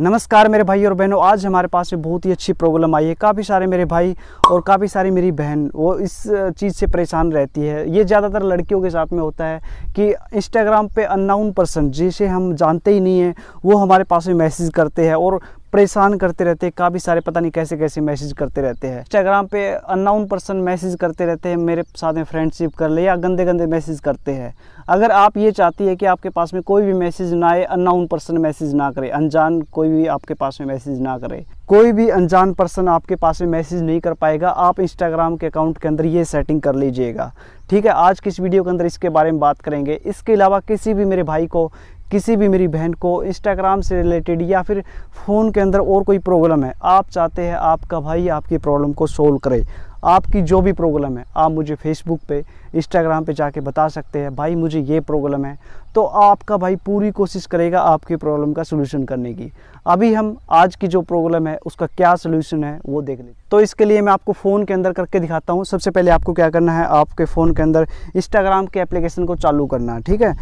नमस्कार मेरे भाई और बहनों आज हमारे पास में बहुत ही अच्छी प्रॉब्लम आई है काफ़ी सारे मेरे भाई और काफ़ी सारी मेरी बहन वो इस चीज़ से परेशान रहती है ये ज़्यादातर लड़कियों के साथ में होता है कि इंस्टाग्राम पे अननाउन पर्सन जिसे हम जानते ही नहीं हैं वो हमारे पास में मैसेज करते हैं और परेशान करते रहते हैं काफ़ी सारे पता नहीं कैसे कैसे मैसेज करते रहते हैं इंस्टाग्राम पे अननाउन पर्सन मैसेज करते रहते हैं मेरे साथ में फ्रेंडशिप कर ले या गंदे गंदे मैसेज करते हैं अगर आप ये चाहती है कि आपके पास में कोई भी मैसेज ना आए अननाउन पर्सन मैसेज ना करे अनजान कोई भी आपके पास में मैसेज ना करे कोई भी अनजान पर्सन आपके पास में मैसेज नहीं कर पाएगा आप इंस्टाग्राम के अकाउंट के अंदर ये सेटिंग कर लीजिएगा ठीक है आज किस वीडियो के अंदर इसके बारे में बात करेंगे इसके अलावा किसी भी मेरे भाई को किसी भी मेरी बहन को इंस्टाग्राम से रिलेटेड या फिर फ़ोन के अंदर और कोई प्रॉब्लम है आप चाहते हैं आपका भाई आपकी प्रॉब्लम को सोल्व करे आपकी जो भी प्रॉब्लम है आप मुझे फेसबुक पे इंस्टाग्राम पे जाके बता सकते हैं भाई मुझे ये प्रॉब्लम है तो आपका भाई पूरी कोशिश करेगा आपकी प्रॉब्लम का सोल्यूशन करने की अभी हम आज की जो प्रॉब्लम है उसका क्या सोल्यूशन है वो देख लेते तो इसके लिए मैं आपको फ़ोन के अंदर करके दिखाता हूँ सबसे पहले आपको क्या करना है आपके फ़ोन के अंदर इंस्टाग्राम के एप्लीकेशन को चालू करना है ठीक है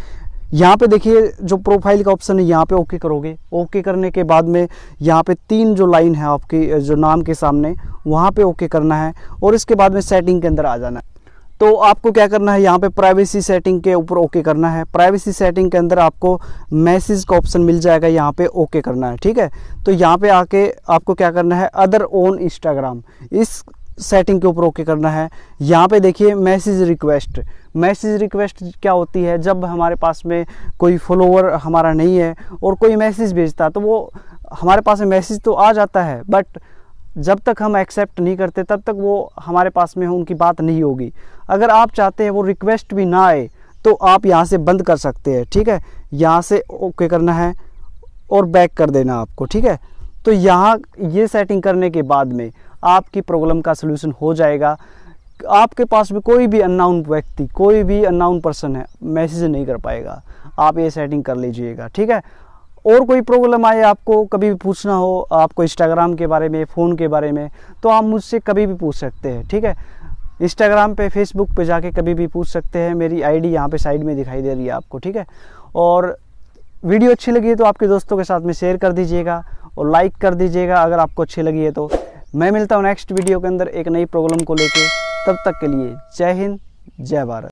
यहाँ पे देखिए जो प्रोफाइल का ऑप्शन है यहाँ पे ओके करोगे ओके करने के बाद में यहाँ पे तीन जो लाइन है आपके जो नाम के सामने वहाँ पे ओके करना है और इसके बाद में सेटिंग के अंदर आ जाना है तो आपको क्या करना है यहाँ पे प्राइवेसी सेटिंग के ऊपर ओके करना है प्राइवेसी सेटिंग के अंदर आपको मैसेज का ऑप्शन मिल जाएगा यहाँ पे ओके करना है ठीक है तो यहाँ पे आके आपको क्या करना है अदर ओन इंस्टाग्राम इस सेटिंग के ऊपर ओके करना है यहाँ पे देखिए मैसेज रिक्वेस्ट मैसेज रिक्वेस्ट क्या होती है जब हमारे पास में कोई फॉलोवर हमारा नहीं है और कोई मैसेज भेजता तो वो हमारे पास में मैसेज तो आ जाता है बट जब तक हम एक्सेप्ट नहीं करते तब तक वो हमारे पास में उनकी बात नहीं होगी अगर आप चाहते हैं वो रिक्वेस्ट भी ना आए तो आप यहाँ से बंद कर सकते हैं ठीक है यहाँ से ओके करना है और बैक कर देना आपको ठीक है तो यहाँ ये सेटिंग करने के बाद में आपकी प्रॉब्लम का सलूशन हो जाएगा आपके पास भी कोई भी अननाउन व्यक्ति कोई भी अननाउन पर्सन है मैसेज नहीं कर पाएगा आप ये सेटिंग कर लीजिएगा ठीक है और कोई प्रॉब्लम आए आपको कभी भी पूछना हो आपको इंस्टाग्राम के बारे में फ़ोन के बारे में तो आप मुझसे कभी भी पूछ सकते हैं ठीक है इंस्टाग्राम पे फेसबुक पे जाके कभी भी पूछ सकते हैं मेरी आईडी यहाँ पे साइड में दिखाई दे रही है आपको ठीक है और वीडियो अच्छी लगी है तो आपके दोस्तों के साथ में शेयर कर दीजिएगा और लाइक कर दीजिएगा अगर आपको अच्छी लगी है तो मैं मिलता हूँ नेक्स्ट वीडियो के अंदर एक नई प्रॉब्लम को लेकर तब तक के लिए जय हिंद जय भारत